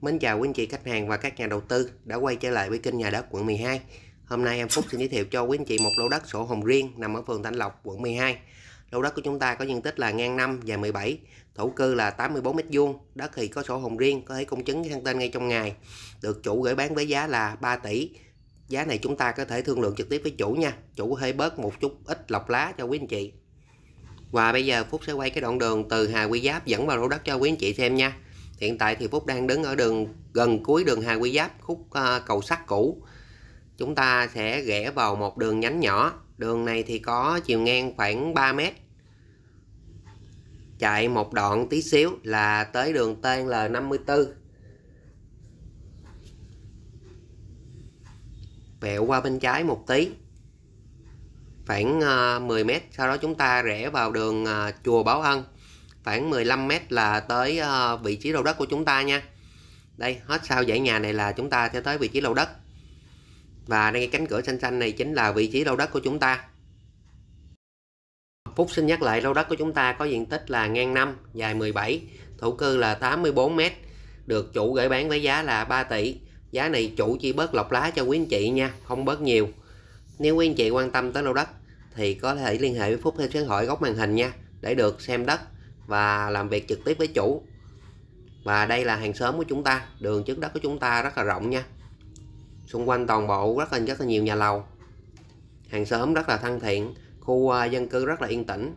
Mến chào quý anh chị khách hàng và các nhà đầu tư đã quay trở lại với kênh nhà đất quận 12 Hôm nay em Phúc xin giới thiệu cho quý anh chị một lô đất sổ hồng riêng nằm ở phường Thanh Lộc, quận 12 Lô đất của chúng ta có diện tích là ngang 5 và 17, thổ cư là 84 m vuông. đất thì có sổ hồng riêng, có thể công chứng sang tên ngay trong ngày Được chủ gửi bán với giá là 3 tỷ Giá này chúng ta có thể thương lượng trực tiếp với chủ nha, chủ có thể bớt một chút ít lọc lá cho quý anh chị và bây giờ Phúc sẽ quay cái đoạn đường từ Hà Quy Giáp dẫn vào lô đất cho quý anh chị xem nha. Hiện tại thì Phúc đang đứng ở đường gần cuối đường Hà Quy Giáp, khúc uh, cầu sắt cũ. Chúng ta sẽ rẽ vào một đường nhánh nhỏ. Đường này thì có chiều ngang khoảng 3 mét. Chạy một đoạn tí xíu là tới đường tên TNL54. Vẹo qua bên trái một tí khoảng 10 ờ, mét sau đó chúng ta rẽ vào đường ờ, chùa Báo Ân khoảng 15 mét là tới ờ, vị trí lô đất của chúng ta nha đây hết sau dãy nhà này là chúng ta sẽ tới vị trí lô đất và đây cánh cửa xanh xanh này chính là vị trí lô đất của chúng ta Phúc xin nhắc lại lô đất của chúng ta có diện tích là ngang 5 dài 17 thổ cư là 84 m được chủ gửi bán với giá là 3 tỷ giá này chủ chỉ bớt lọc lá cho quý anh chị nha không bớt nhiều nếu quý anh chị quan tâm tới lô đất thì có thể liên hệ với Phúc theo số điện thoại góc màn hình nha để được xem đất và làm việc trực tiếp với chủ. Và đây là hàng xóm của chúng ta, đường trước đất của chúng ta rất là rộng nha. Xung quanh toàn bộ rất là rất là nhiều nhà lầu. Hàng xóm rất là thân thiện, khu à, dân cư rất là yên tĩnh.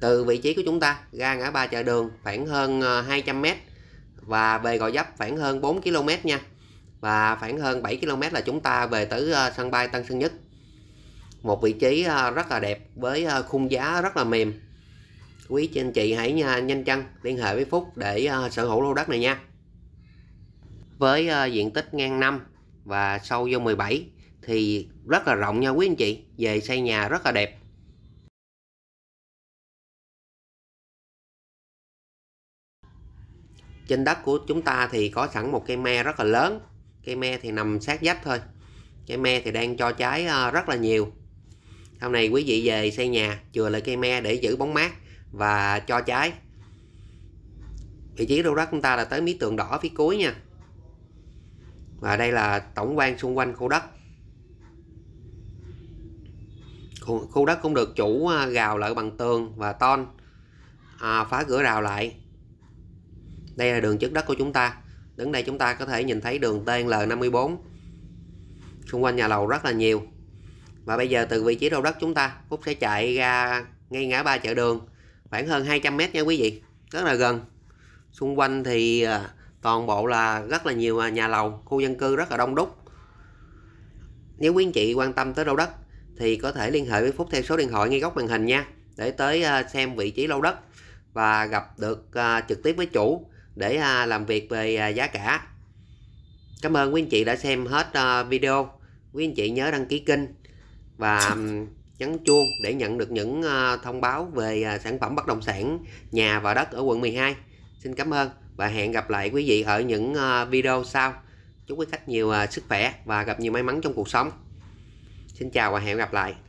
Từ vị trí của chúng ta ra ngã ba chợ đường khoảng hơn 200 à, m và về Gò dấp khoảng hơn 4 km nha. Và khoảng hơn 7 km là chúng ta về tới à, sân bay Tân Sơn Nhất một vị trí ờ, rất là đẹp với ờ, khung giá rất là mềm quý chị anh chị hãy ờ, nhanh chân liên hệ với Phúc để sở hữu lô đất này nha với diện tích ngang 5 và sâu vô 17 thì rất là rộng nha quý anh chị về xây nhà rất là đẹp trên đất của chúng ta thì có sẵn một cây me rất là lớn cây me thì nằm sát vách thôi cây me thì đang cho trái rất là nhiều hôm nay quý vị về xây nhà chừa lại cây me để giữ bóng mát và cho trái vị trí rô đất chúng ta là tới mí tường đỏ phía cuối nha và đây là tổng quan xung quanh khu đất khu, đất cũng được chủ à, gào lại bằng tường và ton à, phá cửa rào lại đây là đường trước đất của chúng ta đứng đây chúng ta có thể nhìn thấy đường TNL 54 xung quanh nhà lầu rất là nhiều và bây giờ từ vị trí đầu đất chúng ta Phúc sẽ chạy ra ngay ngã ba chợ đường khoảng hơn 200m nha quý vị rất là gần xung quanh thì à, toàn bộ là rất là nhiều à, nhà lầu khu dân cư rất là đông đúc nếu quý anh chị quan tâm tới lô đất thì có thể liên hệ với Phúc theo số điện thoại ngay góc màn hình nha để tới à, xem vị trí lô đất và gặp được trực tiếp với chủ để làm việc về giá cả Cảm ơn quý anh chị đã xem hết video quý anh chị nhớ đăng ký kênh và nhấn chuông để nhận được những ờ, thông báo về ờ, sản phẩm bất động sản nhà và đất ở quận 12. Xin cảm ơn và hẹn gặp lại quý vị ở những ờ, video sau. Chúc quý khách nhiều sức khỏe và gặp nhiều may mắn trong cuộc sống. Xin chào và hẹn gặp lại.